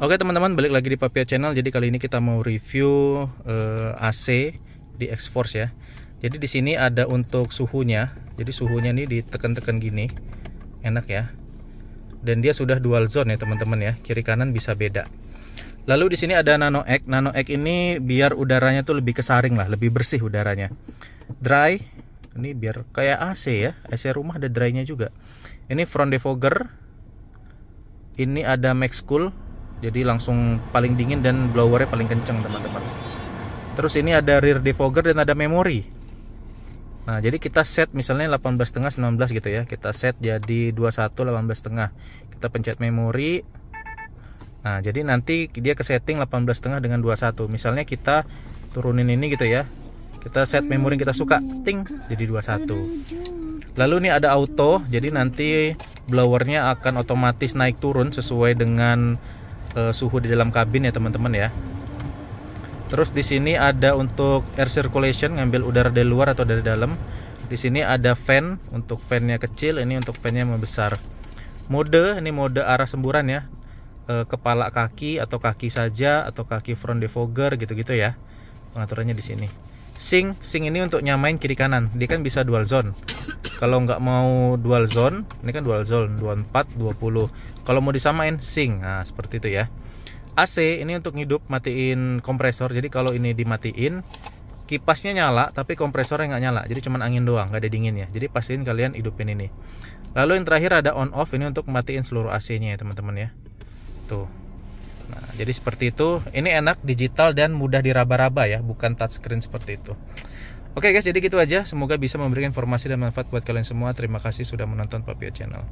Oke teman-teman balik lagi di Papia Channel. Jadi kali ini kita mau review uh, eh, AC di X-Force ya. Jadi di sini ada untuk suhunya. Jadi suhunya ini ditekan-tekan gini. Enak ya. Dan dia sudah dual zone ya teman-teman ya. Kiri kanan bisa beda. Lalu di sini ada Nano X. Nano X ini biar udaranya tuh lebih kesaring lah, lebih bersih udaranya. Dry. Ini biar kayak AC ya. AC rumah ada drynya juga. Ini front defogger. Ini ada Max Cool jadi langsung paling dingin dan blowernya paling kenceng teman-teman terus ini ada rear defogger dan ada memory. nah jadi kita set misalnya 18 setengah 19 gitu ya kita set jadi 21 18 setengah. kita pencet memory. nah jadi nanti dia ke setting 18 setengah dengan 21 misalnya kita turunin ini gitu ya kita set memory yang kita suka ting jadi 21 lalu ini ada auto jadi nanti blowernya akan otomatis naik turun sesuai dengan uh, suhu di dalam kabin ya teman-teman ya. Terus di sini ada untuk air circulation ngambil udara dari luar atau dari dalam. Di sini ada fan untuk fannya kecil, ini untuk fannya membesar. Mode ini mode arah semburan ya, e, kepala kaki atau kaki saja atau kaki front defogger gitu-gitu ya. Pengaturannya di sini. Sing, sing ini untuk nyamain kiri kanan. Dia kan bisa dual zone. Kalau nggak mau dual zone, ini kan dual zone 24 20. Kalau mau disamain sing. Nah, seperti itu ya. AC ini untuk hidup matiin kompresor. Jadi kalau ini dimatiin, kipasnya nyala tapi kompresornya nggak nyala. Jadi cuman angin doang, nggak ada dinginnya. Jadi pastiin kalian hidupin ini. Lalu yang terakhir ada on off ini untuk matiin seluruh AC-nya ya, teman-teman ya. Tuh. Nah, jadi seperti itu. Ini enak, digital dan mudah diraba-raba ya, bukan touchscreen seperti itu. Oke guys, jadi gitu aja. Semoga bisa memberikan informasi dan manfaat buat kalian semua. Terima kasih sudah menonton Papio Channel.